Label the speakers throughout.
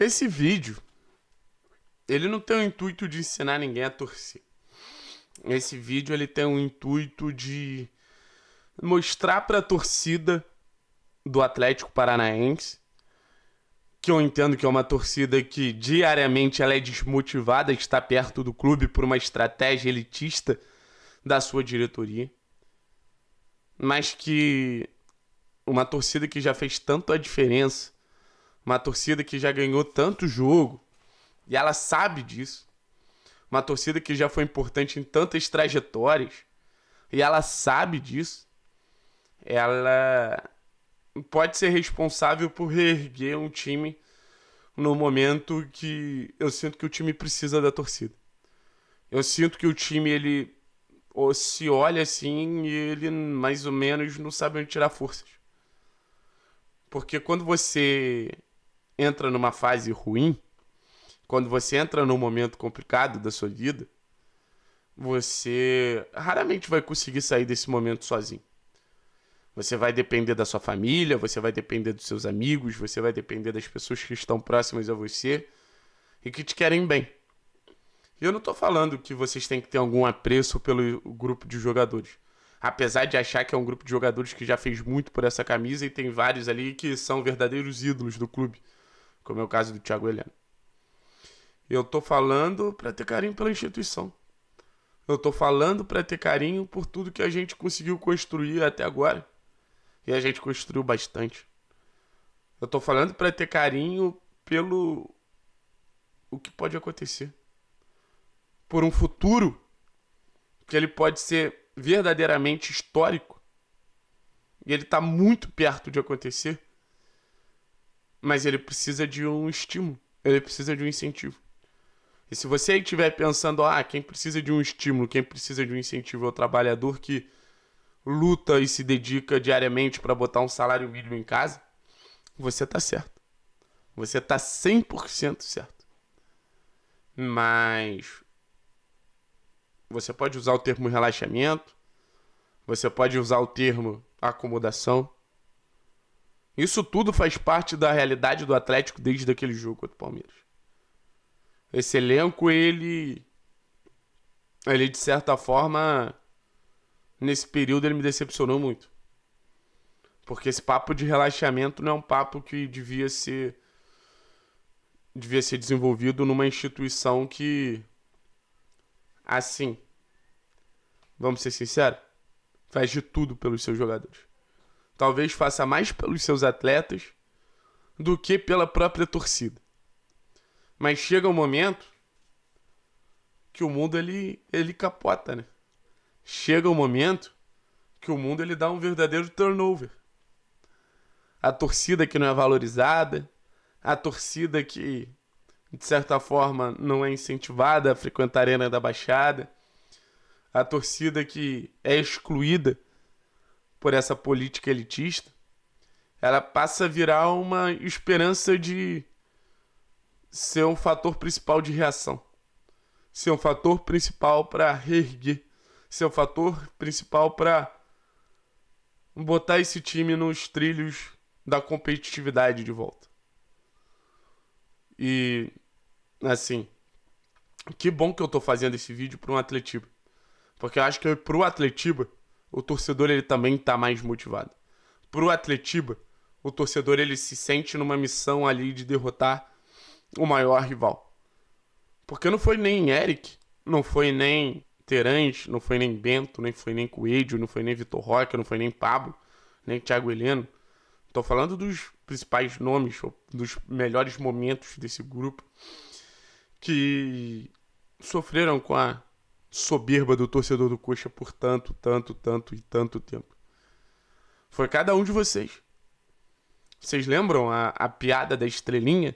Speaker 1: Esse vídeo, ele não tem o intuito de ensinar ninguém a torcer. Esse vídeo ele tem o intuito de mostrar para a torcida do Atlético Paranaense que eu entendo que é uma torcida que diariamente ela é desmotivada, está perto do clube por uma estratégia elitista da sua diretoria. Mas que uma torcida que já fez tanto a diferença uma torcida que já ganhou tanto jogo e ela sabe disso. Uma torcida que já foi importante em tantas trajetórias e ela sabe disso. Ela pode ser responsável por reerguer um time no momento que eu sinto que o time precisa da torcida. Eu sinto que o time ele se olha assim e ele mais ou menos não sabe onde tirar forças. Porque quando você entra numa fase ruim, quando você entra num momento complicado da sua vida, você raramente vai conseguir sair desse momento sozinho. Você vai depender da sua família, você vai depender dos seus amigos, você vai depender das pessoas que estão próximas a você e que te querem bem. E eu não estou falando que vocês têm que ter algum apreço pelo grupo de jogadores. Apesar de achar que é um grupo de jogadores que já fez muito por essa camisa e tem vários ali que são verdadeiros ídolos do clube como é o caso do Tiago Heleno. Eu estou falando para ter carinho pela instituição. Eu estou falando para ter carinho por tudo que a gente conseguiu construir até agora. E a gente construiu bastante. Eu estou falando para ter carinho pelo o que pode acontecer. Por um futuro que ele pode ser verdadeiramente histórico. E ele está muito perto de acontecer. Mas ele precisa de um estímulo, ele precisa de um incentivo. E se você estiver pensando, ah, quem precisa de um estímulo, quem precisa de um incentivo é o trabalhador que luta e se dedica diariamente para botar um salário mínimo em casa, você tá certo. Você tá 100% certo. Mas você pode usar o termo relaxamento, você pode usar o termo acomodação, isso tudo faz parte da realidade do Atlético desde aquele jogo contra o Palmeiras. Esse elenco, ele. Ele, de certa forma. Nesse período, ele me decepcionou muito. Porque esse papo de relaxamento não é um papo que devia ser. Devia ser desenvolvido numa instituição que. Assim. Vamos ser sinceros? Faz de tudo pelos seus jogadores talvez faça mais pelos seus atletas do que pela própria torcida. Mas chega um momento que o mundo ele, ele capota, né? Chega um momento que o mundo ele dá um verdadeiro turnover. A torcida que não é valorizada, a torcida que de certa forma não é incentivada a frequentar a arena da Baixada, a torcida que é excluída por essa política elitista, ela passa a virar uma esperança de ser um fator principal de reação, ser um fator principal para reerguer, ser um fator principal para botar esse time nos trilhos da competitividade de volta. E assim, que bom que eu tô fazendo esse vídeo para um Atletiba, porque eu acho que para o Atletiba o torcedor ele também está mais motivado. Para o Atletiba, o torcedor ele se sente numa missão ali de derrotar o maior rival. Porque não foi nem Eric, não foi nem Terence não foi nem Bento, nem foi nem Coelho, não foi nem Vitor Roque, não foi nem Pablo, nem Thiago Heleno. Estou falando dos principais nomes, dos melhores momentos desse grupo que sofreram com a soberba do torcedor do Coxa por tanto, tanto, tanto e tanto tempo. Foi cada um de vocês. Vocês lembram a, a piada da estrelinha?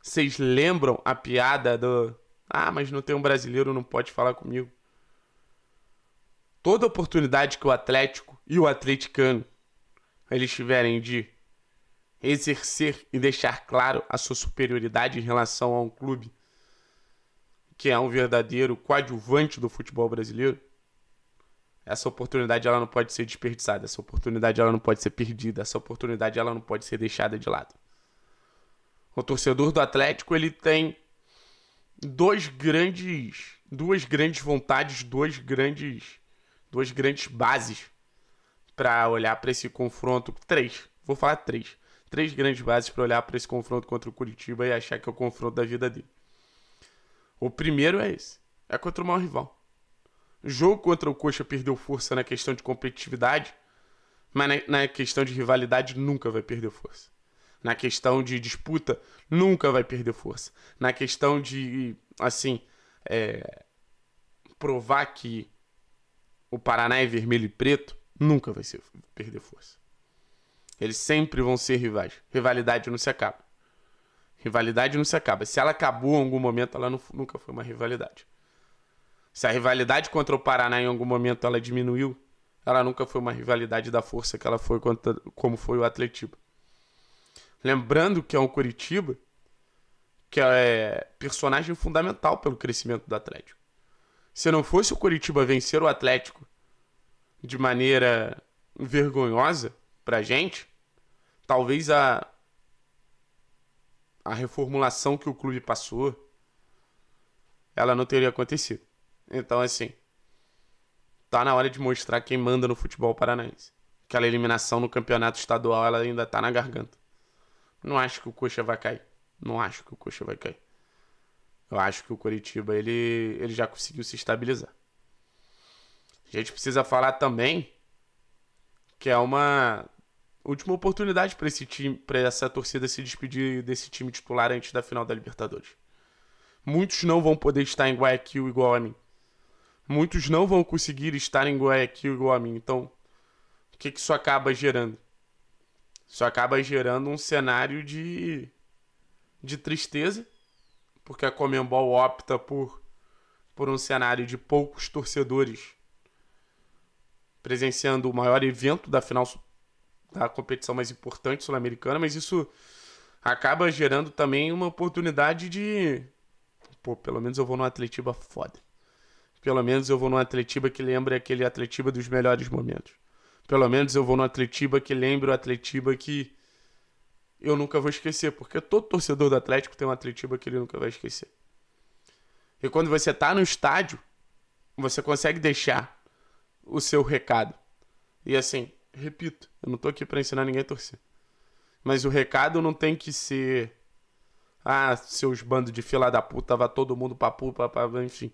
Speaker 1: Vocês lembram a piada do. Ah, mas não tem um brasileiro, não pode falar comigo. Toda oportunidade que o Atlético e o atleticano eles tiverem de exercer e deixar claro a sua superioridade em relação a um clube que é um verdadeiro coadjuvante do futebol brasileiro, essa oportunidade ela não pode ser desperdiçada, essa oportunidade ela não pode ser perdida, essa oportunidade ela não pode ser deixada de lado. O torcedor do Atlético ele tem dois grandes, duas grandes vontades, duas grandes, duas grandes bases para olhar para esse confronto, três, vou falar três, três grandes bases para olhar para esse confronto contra o Curitiba e achar que é o confronto da vida dele. O primeiro é esse. É contra o maior rival. O jogo contra o Coxa perdeu força na questão de competitividade, mas na, questão de rivalidade nunca vai perder força. Na questão de disputa, nunca vai perder força. Na questão de, assim, é, provar que o Paraná é vermelho e preto, nunca vai ser, perder força. Eles sempre vão ser rivais. Rivalidade não se acaba. Rivalidade não se acaba. Se ela acabou em algum momento, ela não, nunca foi uma rivalidade. Se a rivalidade contra o Paraná em algum momento ela diminuiu, ela nunca foi uma rivalidade da força que ela foi contra, como foi o Atletiba. Lembrando que é um Curitiba que é personagem fundamental pelo crescimento do Atlético. Se não fosse o Curitiba vencer o Atlético de maneira vergonhosa pra gente, talvez a a reformulação que o clube passou, ela não teria acontecido. Então, assim, tá na hora de mostrar quem manda no futebol paranaense. Aquela eliminação no campeonato estadual, ela ainda tá na garganta. Não acho que o Coxa vai cair. Não acho que o Coxa vai cair. Eu acho que o Coritiba ele, ele já conseguiu se estabilizar. A gente precisa falar também que é uma última oportunidade para esse time, para essa torcida se despedir desse time titular antes da final da Libertadores. Muitos não vão poder estar em Guayaquil igual a mim. Muitos não vão conseguir estar em Guayaquil igual a mim. Então, o que, que isso acaba gerando? Isso acaba gerando um cenário de, de tristeza, porque a Comembol opta por, por um cenário de poucos torcedores presenciando o maior evento da final da competição mais importante sul-americana, mas isso acaba gerando também uma oportunidade de. Pô, pelo menos eu vou numa Atletiba foda. Pelo menos eu vou numa Atletiba que lembra aquele Atletiba dos melhores momentos. Pelo menos eu vou numa Atletiba que lembra o Atletiba que eu nunca vou esquecer, porque todo torcedor do Atlético tem um Atletiba que ele nunca vai esquecer. E quando você tá no estádio, você consegue deixar o seu recado. E assim, repito, eu não tô aqui para ensinar ninguém a torcer. Mas o recado não tem que ser. Ah, seus bandos de fila da puta, vá todo mundo pra puta, enfim.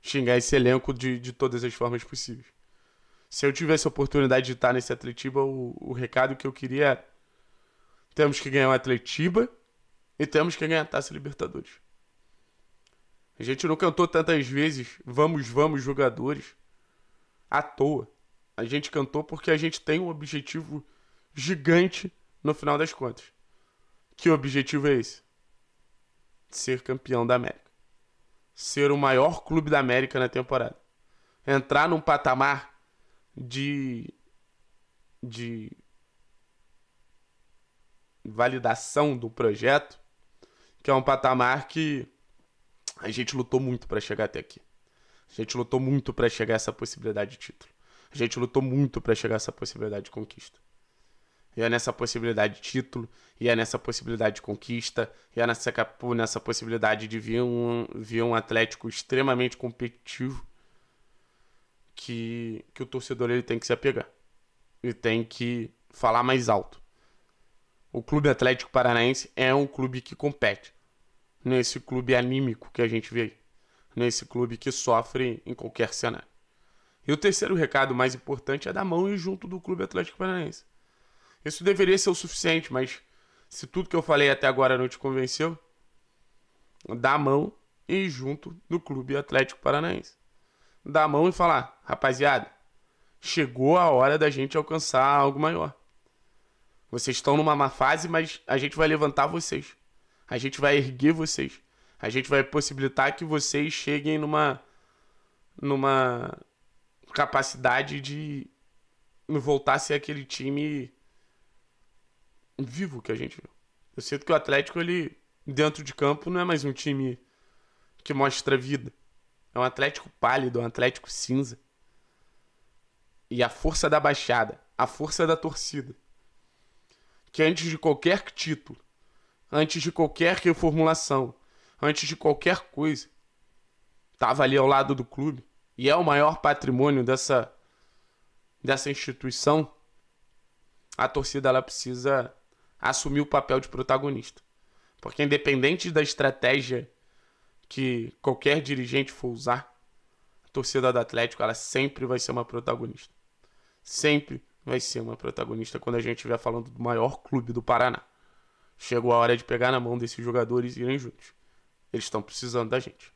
Speaker 1: Xingar esse elenco de, de todas as formas possíveis. Se eu tivesse a oportunidade de estar nesse Atletiba, o, o recado que eu queria era: é, temos que ganhar o Atletiba e temos que ganhar a Taça Libertadores. A gente não cantou tantas vezes, vamos, vamos, jogadores, à toa. A gente cantou porque a gente tem um objetivo gigante no final das contas. Que objetivo é esse? Ser campeão da América. Ser o maior clube da América na temporada. Entrar num patamar de. de. validação do projeto, que é um patamar que a gente lutou muito para chegar até aqui. A gente lutou muito para chegar a essa possibilidade de título. A gente lutou muito para chegar a essa possibilidade de conquista. E é nessa possibilidade de título, e é nessa possibilidade de conquista, e é nessa, nessa possibilidade de vir um, vir um Atlético extremamente competitivo que, que o torcedor ele tem que se apegar. E tem que falar mais alto. O Clube Atlético Paranaense é um clube que compete. Nesse clube anímico que a gente vê aí. Nesse clube que sofre em qualquer cenário. E o terceiro recado mais importante é dar mão e junto do Clube Atlético Paranaense. Isso deveria ser o suficiente, mas se tudo que eu falei até agora não te convenceu, dá a mão e junto do Clube Atlético Paranaense. Dá a mão e falar, rapaziada, chegou a hora da gente alcançar algo maior. Vocês estão numa má fase, mas a gente vai levantar vocês. A gente vai erguer vocês. A gente vai possibilitar que vocês cheguem numa numa capacidade de voltar a ser aquele time vivo que a gente viu. Eu sinto que o Atlético, ele, dentro de campo, não é mais um time que mostra vida. É um Atlético pálido, é um Atlético cinza. E a força da baixada, a força da torcida. Que antes de qualquer título, antes de qualquer reformulação, antes de qualquer coisa, estava ali ao lado do clube e é o maior patrimônio dessa, dessa instituição, a torcida ela precisa assumir o papel de protagonista. Porque independente da estratégia que qualquer dirigente for usar, a torcida do Atlético ela sempre vai ser uma protagonista. Sempre vai ser uma protagonista quando a gente estiver falando do maior clube do Paraná. Chegou a hora de pegar na mão desses jogadores e irem juntos. Eles estão precisando da gente.